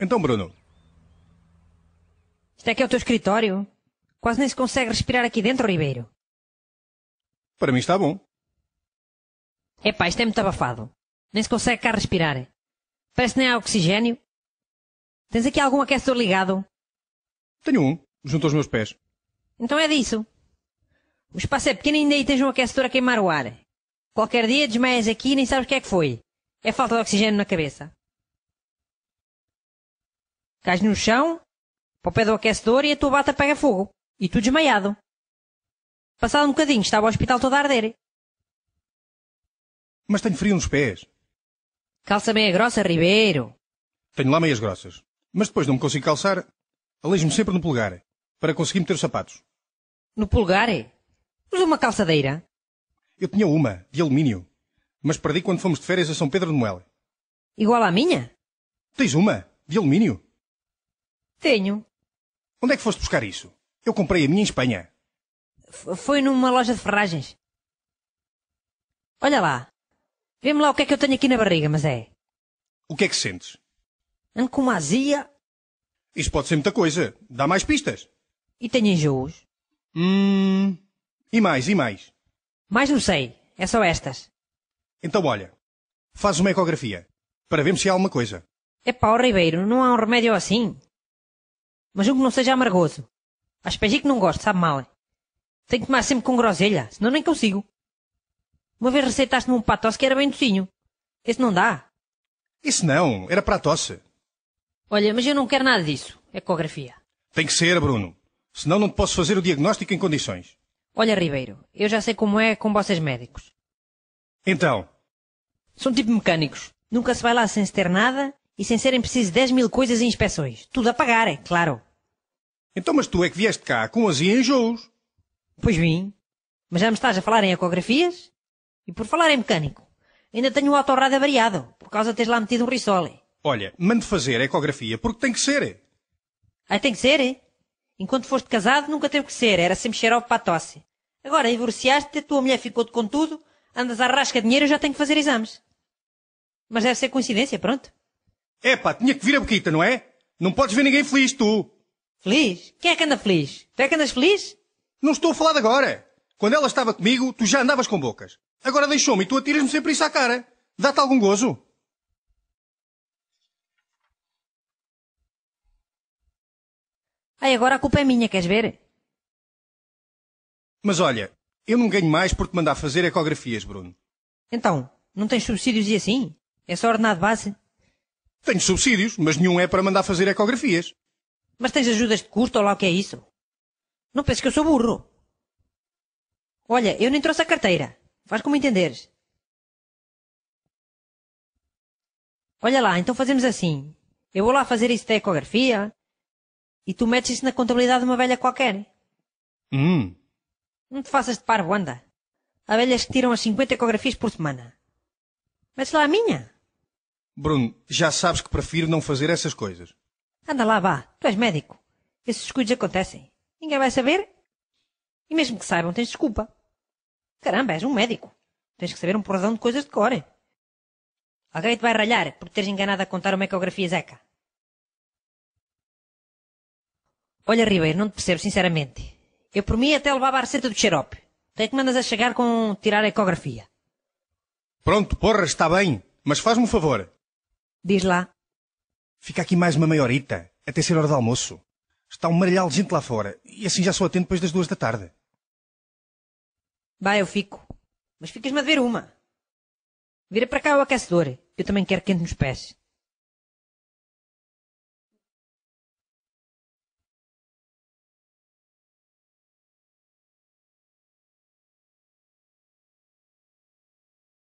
Então, Bruno. Isto é é o teu escritório? Quase nem se consegue respirar aqui dentro, Ribeiro. Para mim está bom. Epá, isto é muito abafado. Nem se consegue cá respirar. Parece que nem há oxigênio. Tens aqui algum aquecedor ligado? Tenho um, junto aos meus pés. Então é disso. O espaço é pequeno e ainda aí tens um aquecedor a queimar o ar. Qualquer dia desmaias aqui e nem sabes o que é que foi. É falta de oxigênio na cabeça. Cais no chão, para o pé do aquecedor e a tua bata pega fogo. E tu desmaiado. Passado um bocadinho, estava o hospital todo a arder. Mas tenho frio nos pés. Calça meia grossa, Ribeiro. Tenho lá meias grossas. Mas depois não me consigo calçar. Alejo-me sempre no polegar, para conseguir meter os sapatos. No polegar? Usa uma calçadeira. Eu tinha uma, de alumínio. Mas perdi quando fomos de férias a São Pedro de Moela. Igual à minha? Tens uma, de alumínio? Tenho. Onde é que foste buscar isso? Eu comprei a minha em Espanha. F foi numa loja de ferragens. Olha lá. Vê-me lá o que é que eu tenho aqui na barriga, mas é. O que é que sentes? Ando Isso pode ser muita coisa. Dá mais pistas. E tenho enjoos. Hum. E mais, e mais? Mais não sei. É só estas. Então olha. Faz uma ecografia. Para vermos se há alguma coisa. É pá, Ribeiro, não há um remédio assim mas um que não seja amargoso. Aspergi que não gosto, sabe mal. Tenho que tomar sempre com groselha, senão nem consigo. Uma vez receitaste-me um patosse que era bem docinho. Esse não dá. Isso não, era para a tosse. Olha, mas eu não quero nada disso. Ecografia. Tem que ser, Bruno. Senão não te posso fazer o diagnóstico em condições. Olha, Ribeiro, eu já sei como é com vossos médicos. Então? São tipo mecânicos. Nunca se vai lá sem se ter nada e sem serem precisos 10 mil coisas e inspeções. Tudo a pagar, é claro. Então, mas tu é que vieste cá com azia em enjoos. Pois vim. Mas já me estás a falar em ecografias? E por falar em mecânico, ainda tenho o autorrado avariado, por causa de teres lá metido um risole. Olha, mando fazer a ecografia porque tem que ser. Ah, tem que ser, é? Enquanto foste casado, nunca teve que ser, era sempre xerope para a tosse. Agora divorciaste-te, a tua mulher ficou-te com tudo, andas à rasca dinheiro e já tenho que fazer exames. Mas deve ser coincidência, pronto. É pá, tinha que vir a boquita, não é? Não podes ver ninguém feliz, tu. Feliz? Quem é que anda feliz? Tu é que andas feliz? Não estou a falar de agora. Quando ela estava comigo, tu já andavas com bocas. Agora deixou-me e tu atiras-me sempre isso à cara. Dá-te algum gozo? Ai, agora a culpa é minha, queres ver? Mas olha, eu não ganho mais por te mandar fazer ecografias, Bruno. Então, não tens subsídios e assim? É só ordenado base? Tenho subsídios, mas nenhum é para mandar fazer ecografias. Mas tens ajudas de custo ou lá o que é isso? Não penses que eu sou burro. Olha, eu nem trouxe a carteira. Faz como entenderes. Olha lá, então fazemos assim. Eu vou lá fazer isso da ecografia e tu metes isso na contabilidade de uma velha qualquer. Hum. Não te faças de parvo, anda. Há velhas que tiram as 50 ecografias por semana. Metes lá a minha. Bruno, já sabes que prefiro não fazer essas coisas. Anda lá, vá. Tu és médico. Esses descuidos acontecem. Ninguém vai saber. E mesmo que saibam, tens desculpa. Caramba, és um médico. Tens que saber um porradão de coisas de cor. Alguém te vai ralhar por teres enganado a contar uma ecografia zeca. Olha, Ribeiro, não te percebo, sinceramente. Eu por mim até levava a receita do xarope. Tu é que mandas a chegar com tirar a ecografia. Pronto, porra, está bem. Mas faz-me um favor. Diz lá. Fica aqui mais uma meia horita, até ser hora de almoço. Está um maralhal de gente lá fora, e assim já sou atento depois das duas da tarde. Bah, eu fico. Mas ficas-me a dever uma. Vira para cá o aquecedor. Eu também quero quente nos pés.